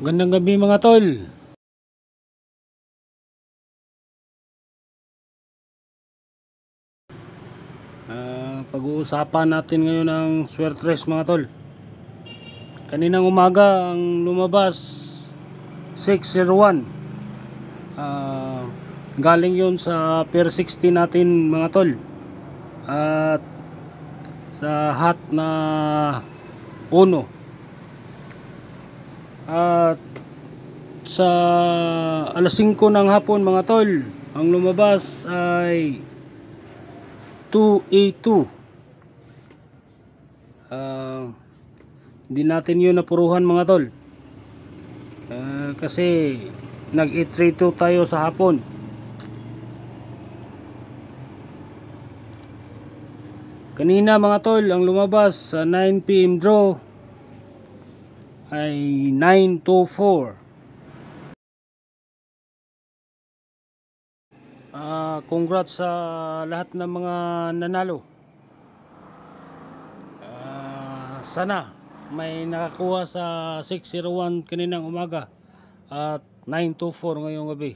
Gandang gabi mga tol. Uh, pag-uusapan natin ngayon ang sweat mga tol. Kaninang umaga ang lumabas 601. Uh, ah, galing yon sa Pier 60 natin mga tol. At sa hat na 1 at sa alas 5 ng hapon mga tol ang lumabas ay 2A2 uh, ah, hindi natin yun napuruhan mga tol uh, kasi nag 832 tayo sa hapon kanina mga tol ang lumabas sa 9pm draw ay 924 Uh, ah, congrats sa lahat ng mga nanalo. Uh, sana may nakakuha sa 601 kaninang umaga at 924 ngayong gabi.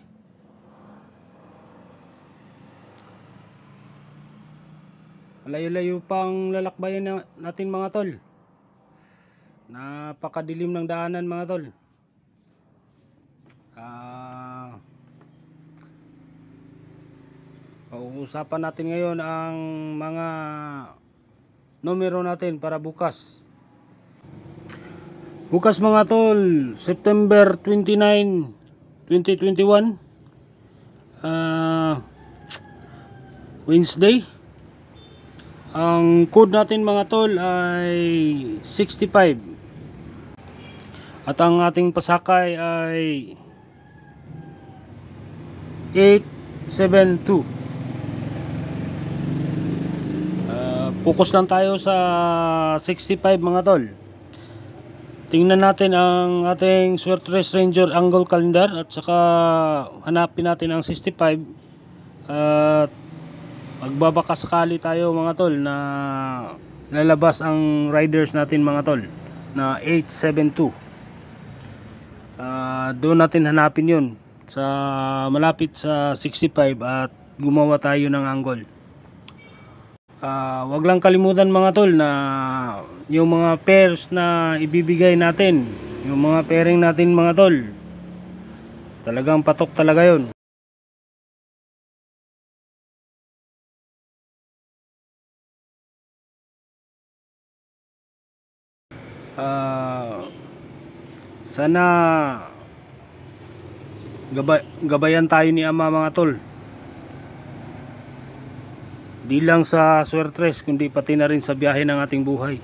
Layo-layo pang lalakbayan natin mga tol napakadilim ng daanan mga tol ah pag-uusapan natin ngayon ang mga numero natin para bukas bukas mga tol September 29 2021 ah Wednesday ang code natin mga tol ay 65 at ang ating pasakay ay 872. Uh, ah, lang tayo sa 65 mga tol. Tingnan natin ang ating Swerte Ranger angle calendar at saka hanapin natin ang 65 at uh, magbabaka sakali tayo mga tol na lalabas ang riders natin mga tol na 872 uh, doon natin hanapin yun sa malapit sa 65 at gumawa tayo ng angle uh, wag lang kalimutan mga tol na yung mga pairs na ibibigay natin yung mga pairing natin mga tol talagang patok talaga yon Sana gabay, gabayan tayo ni Ama mga tol. Di lang sa swertres kundi pati na rin sa biyahe ng ating buhay.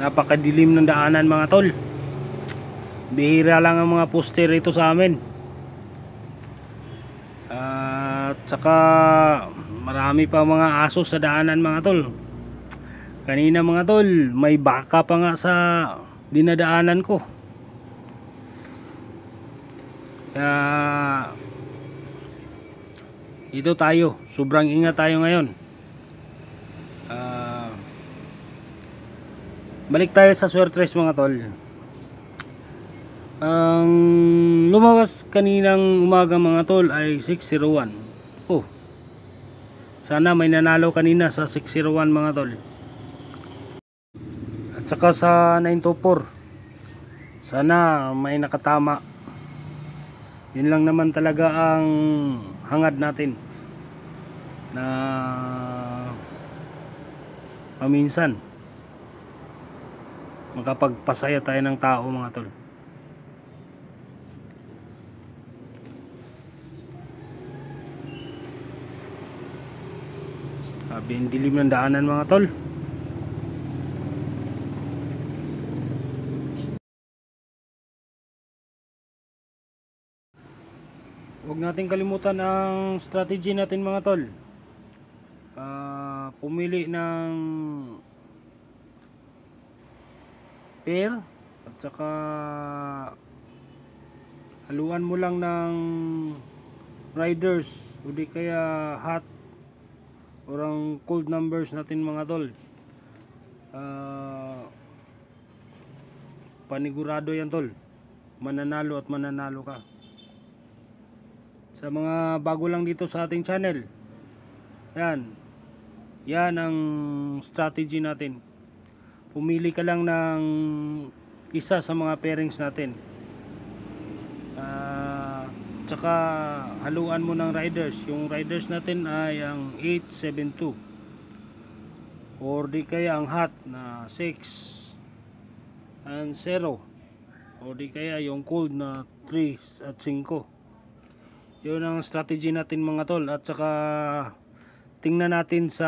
Napakadilim ng daanan mga tol. Bihira lang ang mga poster rito sa amin. At saka marami pa mga aso sa daanan mga tol. Kanina mga tol, may baka pa nga sa dinadaanan ko. Kaya ito tayo, sobrang ingat tayo ngayon. Uh, balik tayo sa swerte mga tol. Ang lumabas kaninang umaga mga tol ay 601. Oh. Sana may nanalo kanina sa 601 mga tol saka sa 924 sana may nakatama yun lang naman talaga ang hangad natin na paminsan makapagpasaya tayo ng tao mga tol sabi ang dilim ng daanan mga tol huwag natin kalimutan ang strategy natin mga tol uh, pumili ng pair at saka haluan mo lang ng riders o di kaya hot or cold numbers natin mga tol uh, panigurado yan tol mananalo at mananalo ka sa mga bago lang dito sa ating channel yan yan ang strategy natin pumili ka lang ng isa sa mga pairings natin uh, tsaka haluan mo ng riders yung riders natin ay ang 872 or di kaya ang hot na 6 and 0 o di kaya yung cold na 3 at 5 yun ang strategy natin mga tol at saka tingnan natin sa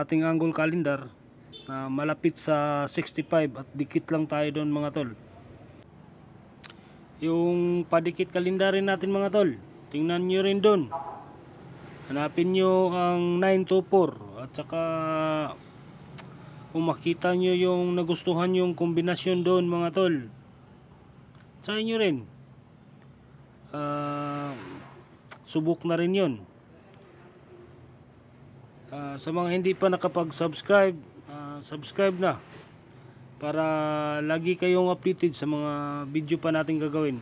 ating angle calendar na malapit sa 65 at dikit lang tayo doon mga tol yung padikit kalendarin natin mga tol tingnan nyo rin doon hanapin nyo ang 924 at saka kung makita nyo yung nagustuhan yung kombinasyon doon mga tol try nyo rin uh, subok na rin yun uh, sa mga hindi pa nakapag-subscribe uh, subscribe na para lagi kayong updated sa mga video pa natin gagawin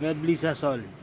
God bless us all.